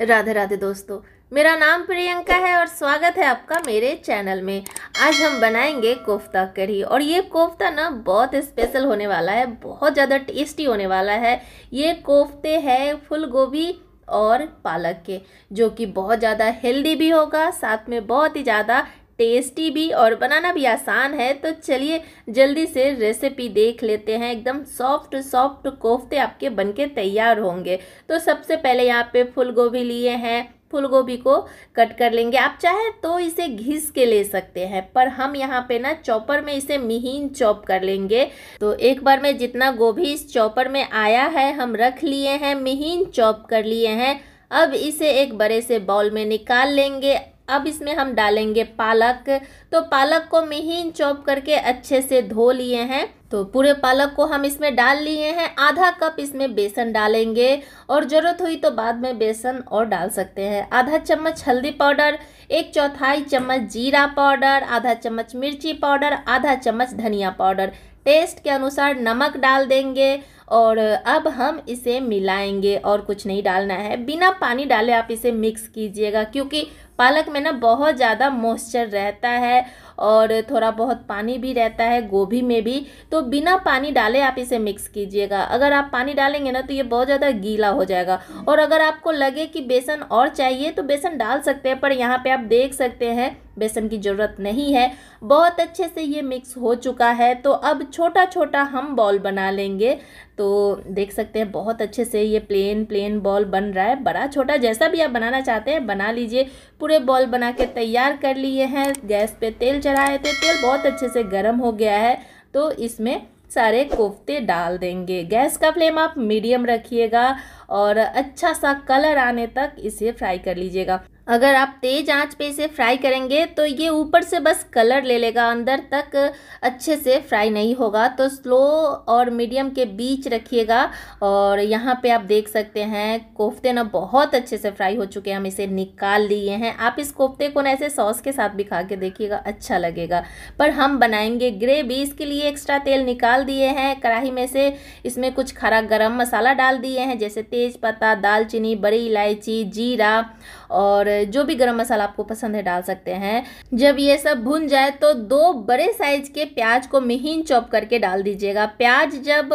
राधे राधे दोस्तों मेरा नाम प्रियंका है और स्वागत है आपका मेरे चैनल में आज हम बनाएंगे कोफ्ता कढ़ी और ये कोफ्ता ना बहुत स्पेशल होने वाला है बहुत ज़्यादा टेस्टी होने वाला है ये कोफ्ते हैं फुल गोभी और पालक के जो कि बहुत ज़्यादा हेल्दी भी होगा साथ में बहुत ही ज़्यादा टेस्टी भी और बनाना भी आसान है तो चलिए जल्दी से रेसिपी देख लेते हैं एकदम सॉफ्ट सॉफ्ट कोफ्ते आपके बनके तैयार होंगे तो सबसे पहले यहाँ पे फूल गोभी लिए हैं फूल गोभी को कट कर लेंगे आप चाहे तो इसे घिस के ले सकते हैं पर हम यहाँ पे ना चॉपर में इसे महीन चॉप कर लेंगे तो एक बार में जितना गोभी इस चॉपर में आया है हम रख लिए हैं महीन चॉप कर लिए हैं अब इसे एक बड़े से बाउल में निकाल लेंगे अब इसमें हम डालेंगे पालक तो पालक को महीन चॉप करके अच्छे से धो लिए हैं तो पूरे पालक को हम इसमें डाल लिए हैं आधा कप इसमें बेसन डालेंगे और ज़रूरत हुई तो बाद में बेसन और डाल सकते हैं आधा चम्मच हल्दी पाउडर एक चौथाई चम्मच जीरा पाउडर आधा चम्मच मिर्ची पाउडर आधा चम्मच धनिया पाउडर टेस्ट के अनुसार नमक डाल देंगे और अब हम इसे मिलाएंगे और कुछ नहीं डालना है बिना पानी डाले आप इसे मिक्स कीजिएगा क्योंकि पालक में ना बहुत ज़्यादा मॉइस्चर रहता है और थोड़ा बहुत पानी भी रहता है गोभी में भी तो बिना पानी डाले आप इसे मिक्स कीजिएगा अगर आप पानी डालेंगे ना तो ये बहुत ज़्यादा गीला हो जाएगा और अगर आपको लगे कि बेसन और चाहिए तो बेसन डाल सकते हैं पर यहाँ पे आप देख सकते हैं बेसन की ज़रूरत नहीं है बहुत अच्छे से ये मिक्स हो चुका है तो अब छोटा छोटा हम बॉल बना लेंगे तो देख सकते हैं बहुत अच्छे से ये प्लेन प्लेन बॉल बन रहा है बड़ा छोटा जैसा भी आप बनाना चाहते हैं बना लीजिए पूरे बॉल बना के तैयार कर लिए हैं गैस पे तेल चढ़ाए थे तेल बहुत अच्छे से गर्म हो गया है तो इसमें सारे कोफ्ते डाल देंगे गैस का फ्लेम आप मीडियम रखिएगा और अच्छा सा कलर आने तक इसे फ्राई कर लीजिएगा अगर आप तेज़ आंच पे इसे फ्राई करेंगे तो ये ऊपर से बस कलर ले लेगा अंदर तक अच्छे से फ्राई नहीं होगा तो स्लो और मीडियम के बीच रखिएगा और यहाँ पे आप देख सकते हैं कोफ्ते ना बहुत अच्छे से फ्राई हो चुके हैं हम इसे निकाल लिए हैं आप इस कोफ्ते को ना ऐसे सॉस के साथ भी खा के देखिएगा अच्छा लगेगा पर हम बनाएंगे ग्रेवी इसके लिए एक्स्ट्रा तेल निकाल दिए हैं कढ़ाई में से इसमें कुछ खरा गर्म मसाला डाल दिए हैं जैसे तेज दालचीनी बड़ी इलायची जीरा और जो भी गर्म मसाला आपको पसंद है डाल सकते हैं जब ये सब भुन जाए तो दो बड़े साइज के प्याज को महीन चॉप करके डाल दीजिएगा प्याज जब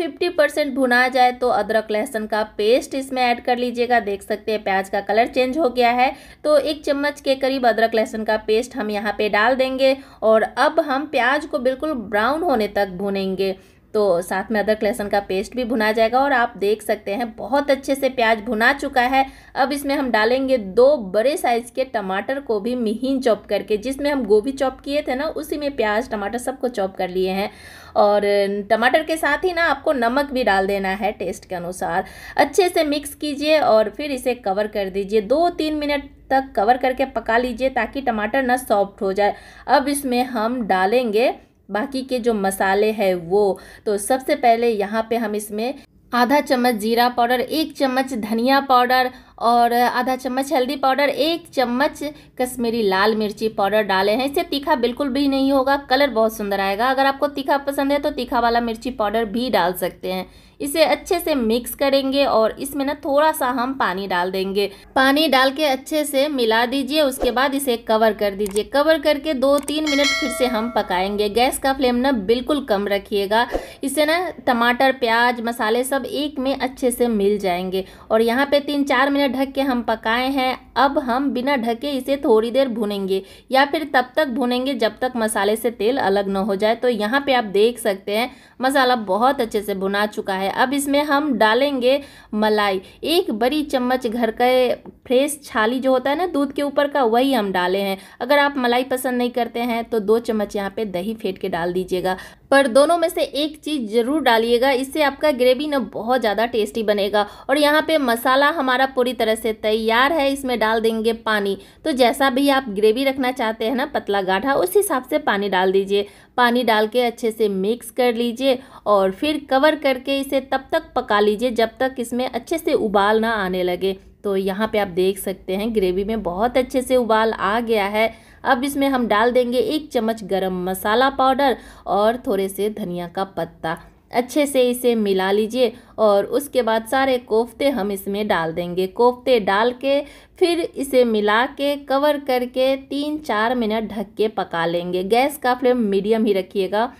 50 परसेंट भुना जाए तो अदरक लहसुन का पेस्ट इसमें ऐड कर लीजिएगा देख सकते हैं प्याज का कलर चेंज हो गया है तो एक चम्मच के करीब अदरक लहसुन का पेस्ट हम यहाँ पे डाल देंगे और अब हम प्याज को बिल्कुल ब्राउन होने तक भुनेंगे तो साथ में अदरक लहसुन का पेस्ट भी भुना जाएगा और आप देख सकते हैं बहुत अच्छे से प्याज भुना चुका है अब इसमें हम डालेंगे दो बड़े साइज़ के टमाटर को भी महीन चॉप करके जिसमें हम गोभी चॉप किए थे ना उसी में प्याज टमाटर सबको चॉप कर लिए हैं और टमाटर के साथ ही ना आपको नमक भी डाल देना है टेस्ट के अनुसार अच्छे से मिक्स कीजिए और फिर इसे कवर कर दीजिए दो तीन मिनट तक कवर करके पका लीजिए ताकि टमाटर ना सॉफ्ट हो जाए अब इसमें हम डालेंगे बाकी के जो मसाले हैं वो तो सबसे पहले यहाँ पे हम इसमें आधा चम्मच जीरा पाउडर एक चम्मच धनिया पाउडर और आधा चम्मच हल्दी पाउडर एक चम्मच कश्मीरी लाल मिर्ची पाउडर डाले हैं इससे तीखा बिल्कुल भी नहीं होगा कलर बहुत सुंदर आएगा अगर आपको तीखा पसंद है तो तीखा वाला मिर्ची पाउडर भी डाल सकते हैं इसे अच्छे से मिक्स करेंगे और इसमें ना थोड़ा सा हम पानी डाल देंगे पानी डाल के अच्छे से मिला दीजिए उसके बाद इसे कवर कर दीजिए कवर करके दो तीन मिनट फिर से हम पकाएंगे गैस का फ्लेम ना बिल्कुल कम रखिएगा इसे ना टमाटर प्याज मसाले सब एक में अच्छे से मिल जाएंगे और यहाँ पे तीन चार मिनट ढक के हम पकाए हैं अब हम बिना ढके इसे थोड़ी देर भुनेंगे या फिर तब तक भुनेंगे जब तक मसाले से तेल अलग न हो जाए तो यहाँ पे आप देख सकते हैं मसाला बहुत अच्छे से भुना चुका है है अब इसमें हम डालेंगे मलाई एक बड़ी चम्मच घर का फ्रेश छाली जो होता है ना दूध के ऊपर का वही हम डाले हैं अगर आप मलाई पसंद नहीं करते हैं तो दो चम्मच यहाँ पे दही फेंट के डाल दीजिएगा पर दोनों में से एक चीज़ ज़रूर डालिएगा इससे आपका ग्रेवी ना बहुत ज़्यादा टेस्टी बनेगा और यहाँ पे मसाला हमारा पूरी तरह से तैयार है इसमें डाल देंगे पानी तो जैसा भी आप ग्रेवी रखना चाहते हैं ना पतला गाढ़ा उस हिसाब से पानी डाल दीजिए पानी डाल के अच्छे से मिक्स कर लीजिए और फिर कवर करके इसे तब तक पका लीजिए जब तक इसमें अच्छे से उबाल ना आने लगे तो यहाँ पे आप देख सकते हैं ग्रेवी में बहुत अच्छे से उबाल आ गया है अब इसमें हम डाल देंगे एक चम्मच गरम मसाला पाउडर और थोड़े से धनिया का पत्ता अच्छे से इसे मिला लीजिए और उसके बाद सारे कोफ्ते हम इसमें डाल देंगे कोफ्ते डाल के फिर इसे मिला के कवर करके तीन चार मिनट ढक के पका लेंगे गैस का फ्लेम मीडियम ही रखिएगा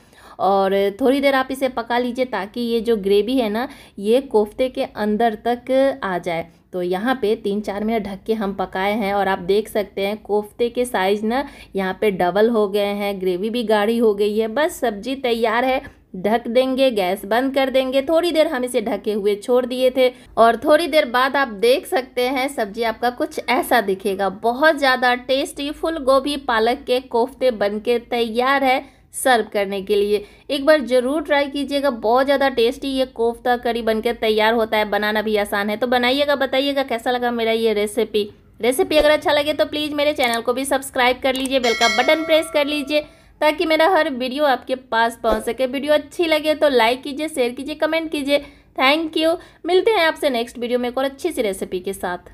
और थोड़ी देर आप इसे पका लीजिए ताकि ये जो ग्रेवी है ना ये कोफ्ते के अंदर तक आ जाए तो यहाँ पे तीन चार मिनट ढक के हम पकाए हैं और आप देख सकते हैं कोफ्ते के साइज़ ना यहाँ पे डबल हो गए हैं ग्रेवी भी गाढ़ी हो गई है बस सब्जी तैयार है ढक देंगे गैस बंद कर देंगे थोड़ी देर हम इसे ढके हुए छोड़ दिए थे और थोड़ी देर बाद आप देख सकते हैं सब्जी आपका कुछ ऐसा दिखेगा बहुत ज़्यादा टेस्टी फुल गोभी पालक के कोफ्ते बनके तैयार है सर्व करने के लिए एक बार ज़रूर ट्राई कीजिएगा बहुत ज़्यादा टेस्टी ये कोफ्ता करी बनकर तैयार होता है बनाना भी आसान है तो बनाइएगा बताइएगा कैसा लगा मेरा ये रेसिपी रेसिपी अगर अच्छा लगे तो प्लीज़ मेरे चैनल को भी सब्सक्राइब कर लीजिए बेल का बटन प्रेस कर लीजिए ताकि मेरा हर वीडियो आपके पास पहुंच सके वीडियो अच्छी लगे तो लाइक कीजिए शेयर कीजिए कमेंट कीजिए थैंक यू मिलते हैं आपसे नेक्स्ट वीडियो में एक और अच्छी सी रेसिपी के साथ